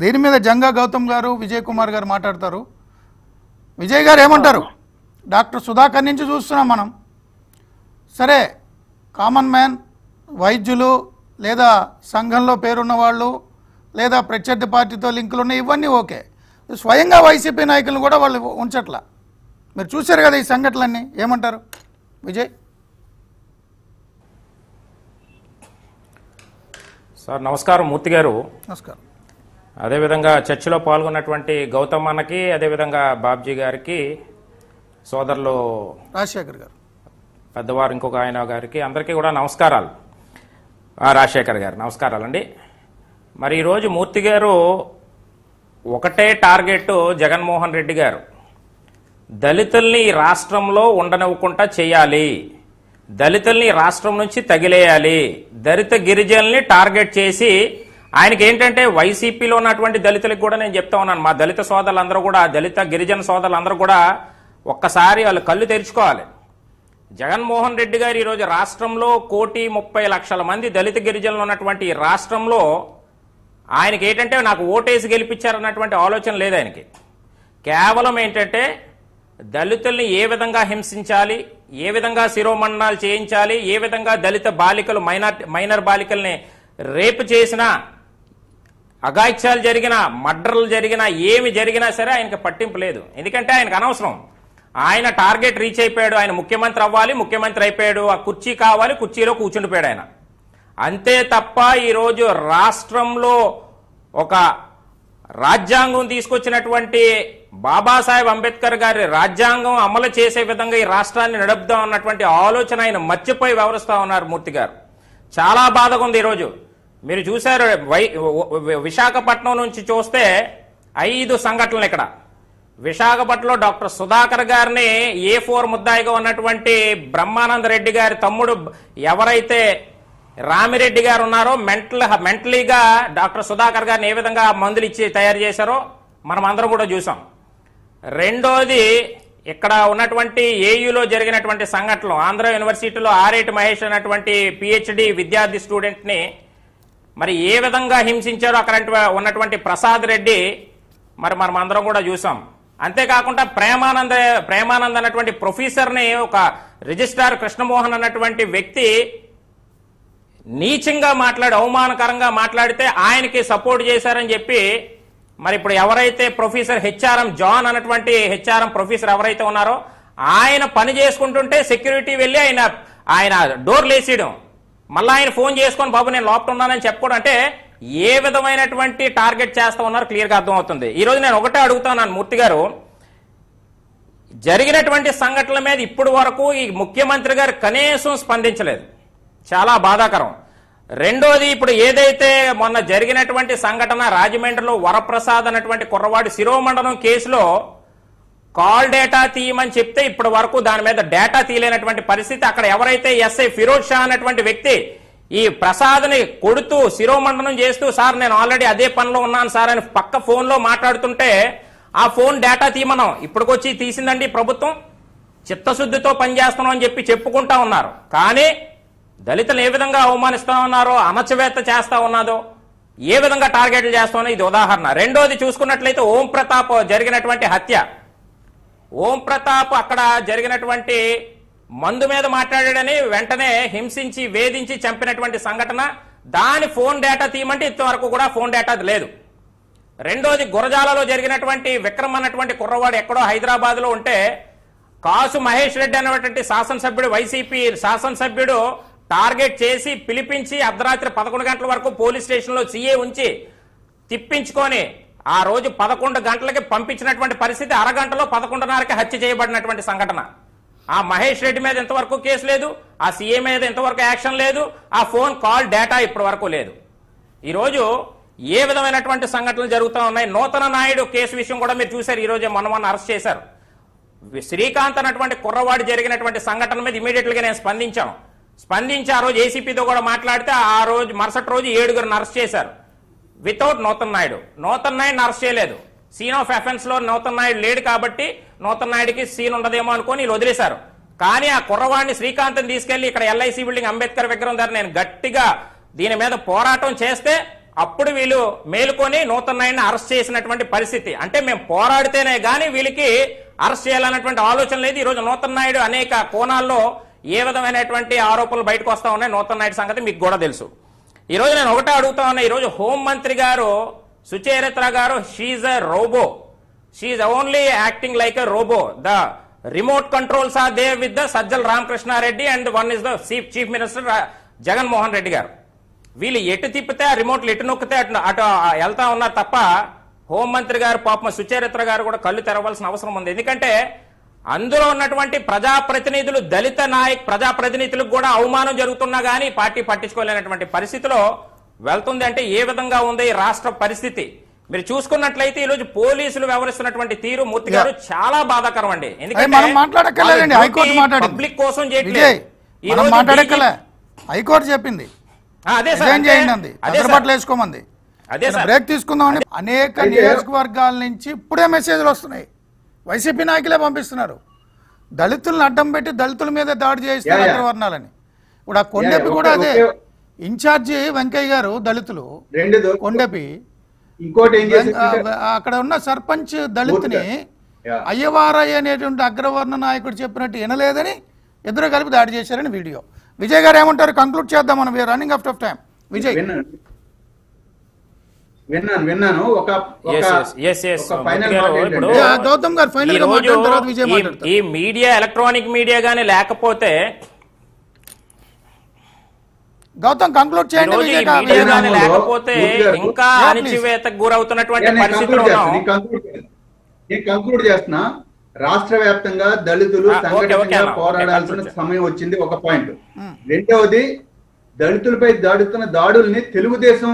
దీని మీద జంగా గౌతమ్ గారు విజయ్ కుమార్ గారు మాట్లాడతారు విజయ్ గారు ఏమంటారు డాక్టర్ సుధాకర్ నుంచి చూస్తున్నాం మనం సరే కామన్ మ్యాన్ వైద్యులు లేదా సంఘంలో పేరున్న వాళ్ళు లేదా ప్రత్యర్థి పార్టీతో లింకులు ఉన్నాయి ఇవన్నీ ఓకే స్వయంగా వైసీపీ నాయకులు కూడా వాళ్ళు ఉంచట్లా మీరు చూశారు కదా ఈ సంఘటనలన్నీ ఏమంటారు విజయ్ సార్ నమస్కారం మూర్తి గారు నమస్కారం అదేవిధంగా చర్చిలో పాల్గొన్నటువంటి గౌతమ్ అన్నకి అదేవిధంగా బాబ్జీ గారికి సోదరులు రాజశేఖర్ గారు పెద్దవారు ఇంకొక ఆయన గారికి అందరికీ కూడా నమస్కారాలు రాజశేఖర్ గారు నమస్కారాలు అండి మరి ఈరోజు మూర్తి గారు ఒకటే టార్గెట్ జగన్మోహన్ రెడ్డి గారు దళితుల్ని రాష్ట్రంలో ఉండనివ్వకుండా చేయాలి దళితుల్ని రాష్ట్రం నుంచి తగిలేయాలి దళిత గిరిజనుల్ని టార్గెట్ చేసి ఆయనకి ఏంటంటే వైసీపీలో ఉన్నటువంటి దళితులకు కూడా నేను చెప్తా ఉన్నాను మా దళిత సోదరులందరూ కూడా దళిత గిరిజన సోదరులందరూ కూడా ఒక్కసారి వాళ్ళు కళ్ళు తెరుచుకోవాలి జగన్మోహన్ రెడ్డి గారు ఈరోజు రాష్ట్రంలో కోటి ముప్పై లక్షల మంది దళిత గిరిజనులు ఉన్నటువంటి రాష్ట్రంలో ఆయనకి ఏంటంటే నాకు ఓటేసి గెలిపించారన్నటువంటి ఆలోచన లేదు ఆయనకి కేవలం ఏంటంటే దళితుల్ని ఏ విధంగా హింసించాలి ఏ విధంగా శిరోమన్నాలు చేయించాలి ఏ విధంగా దళిత బాలికలు మైనార్ మైనర్ బాలికల్ని రేపు చేసినా అఘాయిత్యాలు జరిగినా మర్డర్లు జరిగినా ఏమి జరిగినా సరే ఆయనకి పట్టింపు లేదు ఎందుకంటే ఆయనకు అనవసరం ఆయన టార్గెట్ రీచ్ అయిపోయాడు ఆయన ముఖ్యమంత్రి అవ్వాలి ముఖ్యమంత్రి అయిపోయాడు ఆ కుర్చీ కావాలి కుర్చీలో కూర్చుండిపోయాడు ఆయన అంతే తప్ప ఈరోజు రాష్ట్రంలో ఒక రాజ్యాంగం తీసుకొచ్చినటువంటి బాబాసాహెబ్ అంబేద్కర్ గారి రాజ్యాంగం అమలు చేసే విధంగా ఈ రాష్ట్రాన్ని నడుపుదాం అన్నటువంటి ఆలోచన ఆయన మర్చిపోయి వ్యవహరిస్తా ఉన్నారు మూర్తి గారు చాలా బాధగా ఉంది ఈరోజు మీరు చూశారు వై విశాఖపట్నం నుంచి చూస్తే ఐదు సంఘటనలు ఇక్కడ విశాఖపట్నంలో డాక్టర్ సుధాకర్ గారిని ఏ ఫోర్ ముద్దాయిగా ఉన్నటువంటి బ్రహ్మానంద రెడ్డి గారి తమ్ముడు ఎవరైతే రామిరెడ్డి గారు ఉన్నారో మెంటల్ మెంటలీగా డాక్టర్ సుధాకర్ గారిని ఏ విధంగా మందులు ఇచ్చి తయారు చేశారో మనం అందరం కూడా చూసాం రెండోది ఇక్కడ ఉన్నటువంటి ఏయులో జరిగినటువంటి సంఘటనలు ఆంధ్ర యూనివర్సిటీలో ఆరేటి మహేష్ అన్నటువంటి పిహెచ్డి విద్యార్థి స్టూడెంట్ని మరి ఏ విధంగా హింసించారో అక్కడ ఉన్నటువంటి ప్రసాద్ రెడ్డి మరి మనం అందరం కూడా చూసాం అంతేకాకుండా ప్రేమానంద ప్రేమానంద్ అన్నటువంటి ప్రొఫెసర్ని ఒక రిజిస్ట్రార్ కృష్ణమోహన్ అన్నటువంటి వ్యక్తి నీచంగా మాట్లాడి అవమానకరంగా మాట్లాడితే ఆయనకి సపోర్ట్ చేశారని చెప్పి మరి ఇప్పుడు ఎవరైతే ప్రొఫెసర్ హెచ్ఆర్ఎం జాన్ అన్నటువంటి హెచ్ఆర్ఎం ప్రొఫెసర్ ఎవరైతే ఉన్నారో ఆయన పని చేసుకుంటుంటే సెక్యూరిటీ వెళ్ళి ఆయన ఆయన డోర్లు వేసేయడం మళ్ళీ ఆయన ఫోన్ చేసుకొని బాబు నేను లోపల ఉన్నానని చెప్పుకోవడం అంటే ఏ విధమైనటువంటి టార్గెట్ చేస్తా ఉన్నారు క్లియర్గా అర్థమవుతుంది ఈరోజు నేను ఒకటే అడుగుతున్నాను మూర్తి గారు జరిగినటువంటి సంఘటనల మీద ఇప్పటి వరకు ఈ ముఖ్యమంత్రి గారు కనీసం స్పందించలేదు చాలా బాధాకరం రెండోది ఇప్పుడు ఏదైతే మొన్న జరిగినటువంటి సంఘటన రాజమండ్రిలో వరప్రసాద్ అన్నటువంటి కుర్రవాడి శిరోమండలం కేసులో కాల్ డేటా తీయమని చెప్తే ఇప్పటి వరకు దాని మీద డేటా తీయలేనటువంటి పరిస్థితి అక్కడ ఎవరైతే ఎస్ఐ ఫిరోజ్ షా అనేటువంటి వ్యక్తి ఈ ప్రసాద్ని కొడుతూ శిరోమండనం చేస్తూ సార్ నేను ఆల్రెడీ అదే పనిలో ఉన్నాను సార్ అని పక్క ఫోన్లో మాట్లాడుతుంటే ఆ ఫోన్ డేటా తీయమనం ఇప్పటికొచ్చి తీసిందండి ప్రభుత్వం చిత్తశుద్ధితో పనిచేస్తున్నాం అని చెప్పి చెప్పుకుంటా ఉన్నారు కానీ దళితులు ఏ విధంగా అవమానిస్తా ఉన్నారో అణచవేత్త చేస్తా ఉన్నదో ఏ విధంగా టార్గెట్లు చేస్తామో ఇది ఉదాహరణ రెండోది చూసుకున్నట్లయితే ఓం ప్రతాప్ జరిగినటువంటి హత్య ఓం ప్రతాప్ అక్కడ జరిగినటువంటి మందు మీద మాట్లాడాడని వెంటనే హింసించి వేధించి చంపినటువంటి సంఘటన దాని ఫోన్ డేటా తీయమంటే ఇంతవరకు కూడా ఫోన్ డేటా లేదు రెండోది గురజాలలో జరిగినటువంటి విక్రమ్ అన్నటువంటి కుర్రవాడు ఎక్కడో హైదరాబాద్లో ఉంటే కాసు మహేష్ రెడ్డి అనేటువంటి శాసనసభ్యుడు వైసీపీ శాసనసభ్యుడు టార్గెట్ చేసి పిలిపించి అర్ధరాత్రి పదకొండు గంటల వరకు పోలీస్ స్టేషన్లో సీఏ ఉంచి తిప్పించుకొని ఆ రోజు పదకొండు గంటలకి పంపించినటువంటి పరిస్థితి అరగంటలో పదకొండున్నరకి హత్య చేయబడినటువంటి సంఘటన ఆ మహేష్ రెడ్డి మీద ఇంతవరకు కేసు లేదు ఆ సీఏ మీద ఇంతవరకు యాక్షన్ లేదు ఆ ఫోన్ కాల్ డేటా ఇప్పటి వరకు లేదు ఈరోజు ఏ విధమైనటువంటి సంఘటనలు జరుగుతూ ఉన్నాయి నూతన నాయుడు కేసు విషయం కూడా మీరు చూశారు ఈరోజే మొన్న మొన్న అరెస్ట్ చేశారు శ్రీకాంత్ అన్నటువంటి కుర్రవాడు జరిగినటువంటి సంఘటన మీద ఇమీడియట్గా నేను స్పందించాను స్పందించి ఆ రోజు ఏసీపీతో కూడా మాట్లాడితే ఆ రోజు మరుసటి రోజు ఏడుగురిని అరెస్ట్ చేశారు వితౌట్ నూతన్ నాయుడు నూతన్ నాయుడు అరెస్ట్ చేయలేదు సీన్ ఆఫ్ ఎఫెన్స్ లో నూతన్ నాయుడు లేడు కాబట్టి నూతన్ నాయుడికి సీన్ ఉండదేమో అనుకుని వదిలేశారు కానీ ఆ కుర్రవాడిని శ్రీకాంత్ని తీసుకెళ్లి ఇక్కడ ఎల్ఐసి బిల్డింగ్ అంబేద్కర్ విగ్రహం దగ్గర నేను గట్టిగా దీని మీద పోరాటం చేస్తే అప్పుడు వీళ్ళు మేలుకొని నూతన్ నాయుడిని అరెస్ట్ చేసినటువంటి పరిస్థితి అంటే మేము పోరాడితేనే గాని వీళ్ళకి అరెస్ట్ చేయాలన్నటువంటి ఆలోచన లేదు ఈరోజు నూతన్ నాయుడు అనేక కోణాల్లో ఏ విధమైనటువంటి ఆరోపణలు బయటకు వస్తా ఉన్నాయి నూతన్ నాయుడు సంగతి మీకు కూడా తెలుసు ఈరోజు నేను ఒకటే అడుగుతా ఉన్నా ఈరోజు హోంమంత్రి గారు సుచరిత్ర గారు she a robo she only acting like a robo the remote controls are there with the Sajjal Ramakrishna Reddy and one is the chief minister Jaganmohan Reddy గారు వీళ్ళు ఎటు తిప్పితే ఆ రిమోట్లు ఎటు నొక్కితే అటు అటు వెళ్తా ఉన్నారు తప్ప హోంమంత్రి గారు పాపం సుచరిత్ర గారు కూడా కళ్ళు తెరవాల్సిన అవసరం ఉంది ఎందుకంటే అందులో ఉన్నటువంటి ప్రజాప్రతినిధులు దళిత నాయక్ ప్రజాప్రతినిధులకు కూడా అవమానం జరుగుతున్నా గానీ పార్టీ పట్టించుకోలేనటువంటి పరిస్థితిలో వెళ్తుంది అంటే ఏ విధంగా ఉంది రాష్ట్ర పరిస్థితి మీరు చూసుకున్నట్లయితే ఈరోజు పోలీసులు వ్యవహరిస్తున్నటువంటి తీరు మూర్తి గారు చాలా బాధాకరం అండి ఎందుకంటే పబ్లిక్ కోసం చేయట్లేదు హైకోర్టు చెప్పింది అదే అదే బ్రేక్ తీసుకుందామని అనేక నియోజకవర్గాల నుంచి ఇప్పుడే మెసేజ్లు వస్తున్నాయి వైసీపీ నాయకులే పంపిస్తున్నారు దళితులను అడ్డం పెట్టి దళితుల మీద దాడి చేయిస్తారు అగ్రవర్ణాలని ఇప్పుడు ఆ కొండపి కూడా అదే ఇన్ఛార్జి వెంకయ్య గారు దళితులు కొండపి అక్కడ ఉన్న సర్పంచ్ దళితుని అయ్యవారయ్య అనేటువంటి అగ్రవర్ణ నాయకుడు చెప్పినట్టు వినలేదని ఇద్దరు కలిపి దాడి చేశారని వీడియో విజయ్ గారు ఏమంటారు కంక్లూడ్ చేద్దాం మనం running of tough time Vijay విన్నాను విన్నాను ఒక గౌతమ్ గారు ఫైనల్ ఈ మీడియా ఎలక్ట్రానిక్ మీడియా గానీ లేకపోతే గౌతమ్ కంక్లూడ్ చేయండి లేకపోతే ఇంకా అణిచివేతకు గురవుతున్నటువంటి పరిస్థితులు కంక్లూడ్ చేస్తున్నా రాష్ట్ర వ్యాప్తంగా దళితులు ah, సంఘటనగా పోరాడాల్సిన సమయం వచ్చింది ఒక పాయింట్ hmm. రెండవది దళితులపై దాడుతున్న దాడుల్ని తెలుగుదేశం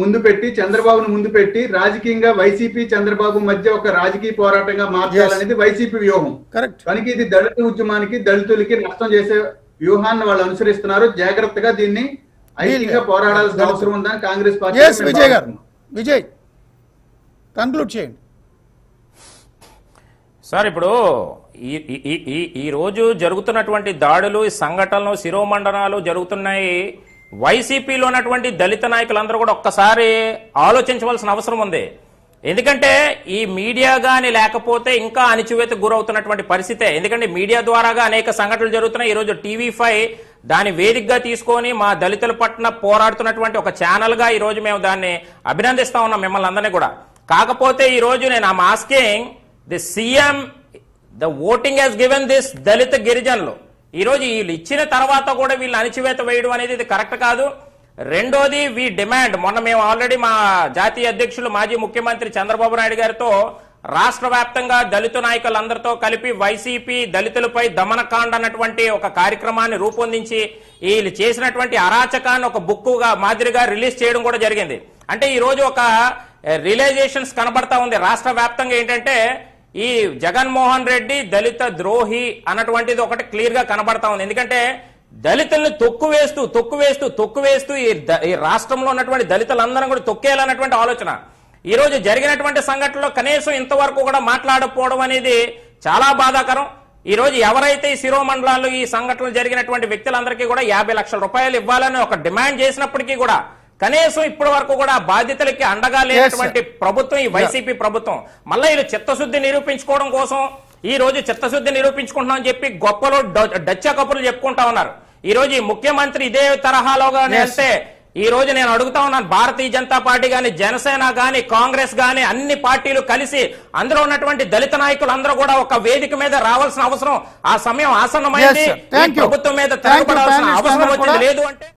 ముందు పెట్టి చంద్రబాబును ముందు పెట్టి రాజకీయంగా వైసీపీ చంద్రబాబు మధ్య ఒక రాజకీయ పోరాటంగా మార్చాలనేది వైసీపీ వ్యూహం కరెక్ట్ కనుక ఇది దళిత ఉద్యమానికి దళితులకి నష్టం చేసే వ్యూహాన్ని వాళ్ళు అనుసరిస్తున్నారు జాగ్రత్తగా దీన్ని ఐదుగా పోరాడాల్సిన అవసరం ఉందని కాంగ్రెస్ పార్టీ విజయ్ గారు విజయ్ కన్క్లూడ్ చేయండి సార్ ఇప్పుడు ఈ ఈ ఈ రోజు జరుగుతున్నటువంటి దాడులు సంఘటనలు శిరోమండనాలు జరుగుతున్నాయి వైసీపీలో ఉన్నటువంటి దళిత నాయకులందరూ కూడా ఒక్కసారి ఆలోచించవలసిన అవసరం ఉంది ఎందుకంటే ఈ మీడియా గాని లేకపోతే ఇంకా అణిచివేత గురవుతున్నటువంటి పరిస్థితే ఎందుకంటే మీడియా ద్వారాగా అనేక సంఘటనలు జరుగుతున్నాయి ఈరోజు టీవీ ఫైవ్ దాన్ని వేదికగా తీసుకొని మా దళితుల పట్ల పోరాడుతున్నటువంటి ఒక ఛానల్గా ఈరోజు మేము దాన్ని అభినందిస్తా ఉన్నాం మిమ్మల్ని అందరినీ కూడా కాకపోతే ఈరోజు నేను ఆ masking the CM the voting he's given this Dalit గిరిజనులు ఈరోజు వీళ్ళు ఇచ్చిన తర్వాత కూడా వీళ్ళు అణచివేత వేయడం అనేది ఇది కరెక్ట్ కాదు రెండోది వీ డిమాండ్ మొన్న మేము ఆల్రెడీ మా జాతీయ అధ్యక్షులు మాజీ ముఖ్యమంత్రి చంద్రబాబు నాయుడు గారితో రాష్ట్ర వ్యాప్తంగా దళిత నాయకులందరితో కలిపి వైసీపీ దళితులపై దమనకాండ అన్నటువంటి ఒక కార్యక్రమాన్ని రూపొందించి వీళ్ళు చేసినటువంటి అరాచకాన్ని ఒక బుక్కుగా మాదిరిగా రిలీజ్ చేయడం కూడా జరిగింది అంటే ఈరోజు ఒక రియలైజేషన్స్ కనబడతా ఉంది రాష్ట్ర వ్యాప్తంగా ఏంటంటే ఈ జగన్మోహన్ రెడ్డి దళిత ద్రోహి అన్నటువంటిది ఒకటి క్లియర్ గా కనబడతా ఉంది ఎందుకంటే దళితుల్ని తొక్కు వేస్తూ తొక్కు వేస్తూ తొక్కు వేస్తూ ఈ రాష్ట్రంలో ఉన్నటువంటి దళితులందరం కూడా తొక్కేయాలన్నటువంటి ఆలోచన ఈ రోజు జరిగినటువంటి సంఘటనలో కనీసం ఇంతవరకు కూడా మాట్లాడకపోవడం అనేది చాలా బాధాకరం ఈ రోజు ఎవరైతే ఈ శిరోమండలాలు ఈ సంఘటనలు జరిగినటువంటి వ్యక్తులందరికీ కూడా యాభై లక్షల రూపాయలు ఇవ్వాలని ఒక డిమాండ్ చేసినప్పటికీ కూడా కనీసం ఇప్పటి వరకు కూడా బాధితులకి అండగా లేనటువంటి ప్రభుత్వం ఈ వైసీపీ ప్రభుత్వం మళ్ళీ ఇది చిత్తశుద్ధి నిరూపించుకోవడం కోసం ఈ రోజు చిత్తశుద్ధి నిరూపించుకుంటున్నామని చెప్పి గొప్పలు డచ్చా కప్పులు చెప్పుకుంటా ఉన్నారు ఈ రోజు ముఖ్యమంత్రి ఇదే తరహాలోగా అంటే ఈ రోజు నేను అడుగుతా ఉన్నాను భారతీయ జనతా పార్టీ గాని జనసేన గాని కాంగ్రెస్ గాని అన్ని పార్టీలు కలిసి అందులో ఉన్నటువంటి దళిత నాయకులు అందరూ కూడా ఒక వేదిక మీద రావాల్సిన అవసరం ఆ సమయం ఆసన్నమైంది ప్రభుత్వం మీద తిరగబడాల్సిన అవసరం వచ్చింది లేదు అంటే